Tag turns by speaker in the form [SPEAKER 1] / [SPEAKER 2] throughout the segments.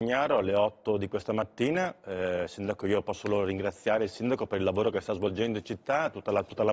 [SPEAKER 1] Ignaro, alle 8 di questa mattina, eh, sindaco, io posso solo ringraziare il sindaco per il lavoro che sta svolgendo in città, tutta, la, tutta la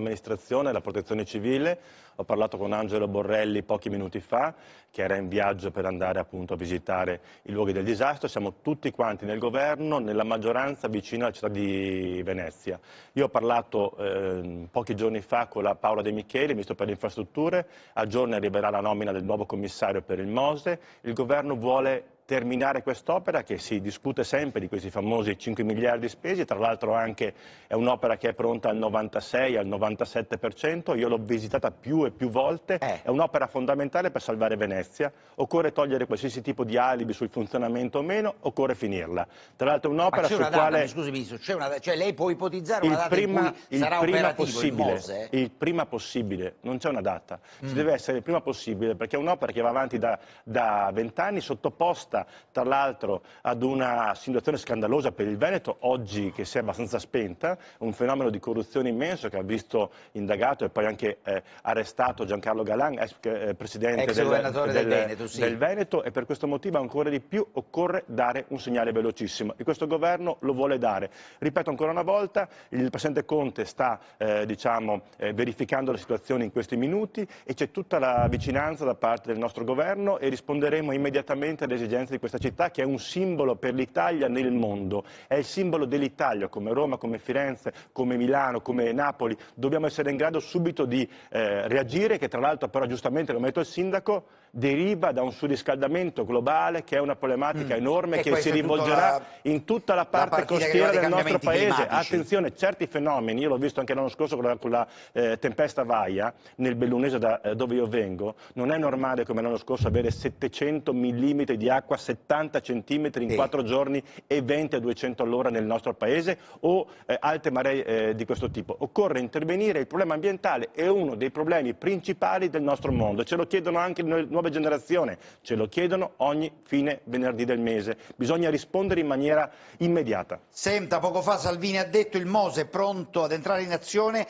[SPEAKER 1] protezione civile. Ho parlato con Angelo Borrelli pochi minuti fa, che era in viaggio per andare appunto a visitare i luoghi del disastro. Siamo tutti quanti nel governo, nella maggioranza vicino alla città di Venezia. Io ho parlato eh, pochi giorni fa con la Paola De Micheli, ministro per le infrastrutture. A giorni arriverà la nomina del nuovo commissario per il Mose. Il governo vuole terminare quest'opera che si discute sempre di questi famosi 5 miliardi spesi, tra l'altro anche è un'opera che è pronta al 96, al 97%, io l'ho visitata più e più volte, eh. è un'opera fondamentale per salvare Venezia, occorre togliere qualsiasi tipo di alibi sul funzionamento o meno, occorre finirla. Tra l'altro è un'opera su quale... Scusi Ministro, c'è una cioè lei può ipotizzare una il data prima, il sarà prima possibile, il, Mose, il, prima possibile, non c'è una data, mm. ci deve essere il prima possibile perché è un'opera che va avanti da, vent'anni sottoposta legata tra l'altro ad una situazione scandalosa per il Veneto, oggi che si è abbastanza spenta, un fenomeno di corruzione immenso che ha visto indagato e poi anche eh, arrestato Giancarlo Galan, ex eh, presidente ex del, del, del, Veneto, sì. del Veneto e per questo motivo ancora di più occorre dare un segnale velocissimo e questo governo lo vuole dare. Ripeto ancora una volta, il Presidente Conte sta eh, diciamo, eh, verificando la situazione in questi minuti e c'è tutta la vicinanza da parte del nostro governo e risponderemo immediatamente alle esigenze vicinanza di questa città che è un simbolo per l'Italia nel mondo, è il simbolo dell'Italia come Roma, come Firenze, come Milano, come Napoli, dobbiamo essere in grado subito di eh, reagire che tra l'altro però giustamente lo metto il sindaco deriva da un surriscaldamento globale che è una problematica mm. enorme e che si rivolgerà la, in tutta la parte la costiera del nostro paese. Climatici. Attenzione, certi fenomeni, io l'ho visto anche l'anno scorso con la, con la eh, tempesta Vaia nel Bellunese da eh, dove io vengo, non è normale come l'anno scorso avere 700 mm di acqua acqua 70 cm in sì. 4 giorni e 20 a 200 all'ora nel nostro paese o eh, alte maree eh, di questo tipo. Occorre intervenire, il problema ambientale è uno dei problemi principali del nostro mondo, ce lo chiedono anche le nuove generazioni, ce lo chiedono ogni fine venerdì del mese, bisogna rispondere in maniera immediata. Senta, poco fa Salvini ha detto il Mose è pronto ad entrare in azione